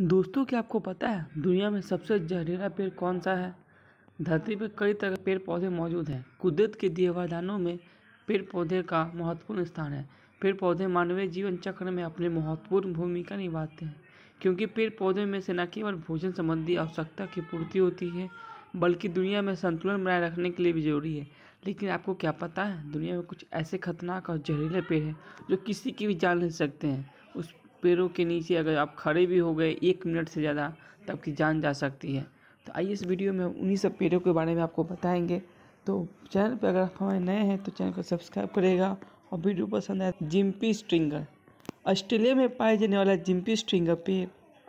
दोस्तों क्या आपको पता है दुनिया में सबसे जहरीला पेड़ कौन सा है धरती पर कई तरह के पेड़ पौधे मौजूद हैं कुदरत के देवादानों में पेड़ पौधे का महत्वपूर्ण स्थान है पेड़ पौधे मानवीय जीवन चक्र में अपने महत्वपूर्ण भूमिका निभाते हैं क्योंकि पेड़ पौधे में से न केवल भोजन संबंधी आवश्यकता की पूर्ति होती है बल्कि दुनिया में संतुलन बनाए रखने के लिए भी जरूरी है लेकिन आपको क्या पता है दुनिया में कुछ ऐसे खतरनाक और जहरीले पेड़ हैं जो किसी की भी जान ले सकते हैं पेड़ों के नीचे अगर आप खड़े भी हो गए एक मिनट से ज़्यादा तो आपकी जान जा सकती है तो आइए इस वीडियो में उन्हीं सब पेड़ों के बारे में आपको बताएंगे तो चैनल पर अगर आप हमारे नए हैं तो चैनल को सब्सक्राइब करेगा और वीडियो पसंद आए तो जिम्पी स्ट्रिंगर ऑस्ट्रेलिया में पाए जाने वाला जिम्पी स्ट्रिंगर पेड़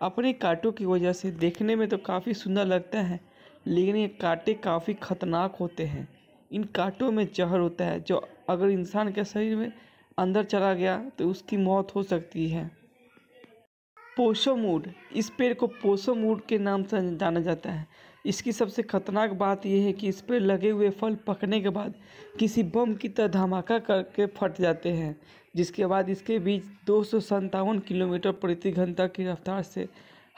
अपने कांटों की वजह से देखने में तो काफ़ी सुंदर लगता है लेकिन ये कांटे काफ़ी खतरनाक होते हैं इन कांटों में जहर होता है जो अगर इंसान के शरीर में अंदर चला गया तो उसकी मौत हो सकती है मूड इस पेड़ को मूड के नाम से जाना जाता है इसकी सबसे खतरनाक बात यह है कि इस पर लगे हुए फल पकने के बाद किसी बम की तरह धमाका करके फट जाते हैं जिसके बाद इसके बीच दो किलोमीटर प्रति घंटा की रफ्तार से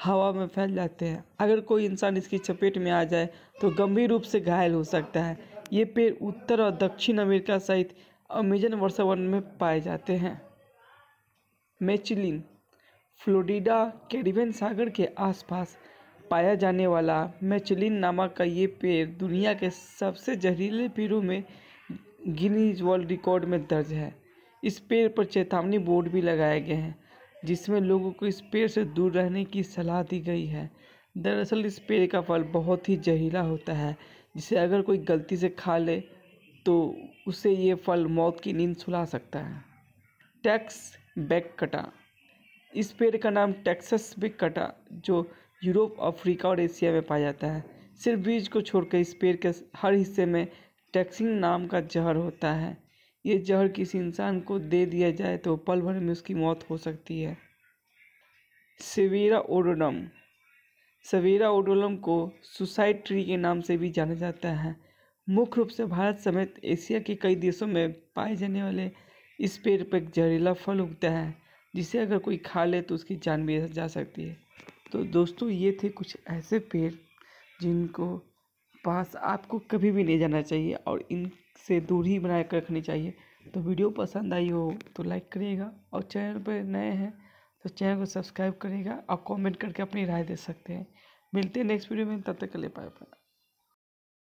हवा में फैल जाते हैं अगर कोई इंसान इसकी चपेट में आ जाए तो गंभीर रूप से घायल हो सकता है ये पेड़ उत्तर और दक्षिण अमेरिका सहित अमेजन वर्षावन में पाए जाते हैं मेचिलिन फ्लोरिडा कैरिबियन सागर के आसपास पाया जाने वाला मैचलिन नामक का ये पेड़ दुनिया के सबसे जहरीले पेड़ों में गिनीज वर्ल्ड रिकॉर्ड में दर्ज है इस पेड़ पर चेतावनी बोर्ड भी लगाए गए हैं जिसमें लोगों को इस पेड़ से दूर रहने की सलाह दी गई है दरअसल इस पेड़ का फल बहुत ही जहरीला होता है जिसे अगर कोई गलती से खा ले तो उसे ये फल मौत की नींद सुला सकता है टैक्स बैक कटा इस पेड़ का नाम टेक्सस बिग कटा जो यूरोप अफ्रीका और एशिया में पाया जाता है सिर्फ बीज को छोड़कर इस पेड़ के हर हिस्से में टैक्सिंग नाम का जहर होता है ये जहर किसी इंसान को दे दिया जाए तो पल भर में उसकी मौत हो सकती है सवेरा ओडोलम सवेरा ओडोलम को सुसाइड ट्री के नाम से भी जाना जाता है मुख्य रूप से भारत समेत एशिया के कई देशों में पाए जाने वाले इस पेड़ पर जहरीला फल उगता है जिसे अगर कोई खा ले तो उसकी जान भी जा सकती है तो दोस्तों ये थे कुछ ऐसे पेड़ जिनको पास आपको कभी भी नहीं जाना चाहिए और इनसे दूर ही बना कर रखनी चाहिए तो वीडियो पसंद आई हो तो लाइक करिएगा और चैनल पर नए हैं तो चैनल को सब्सक्राइब करिएगा और कमेंट करके अपनी राय दे सकते हैं मिलते हैं नेक्स्ट वीडियो में तब तक के लिए बाय बाय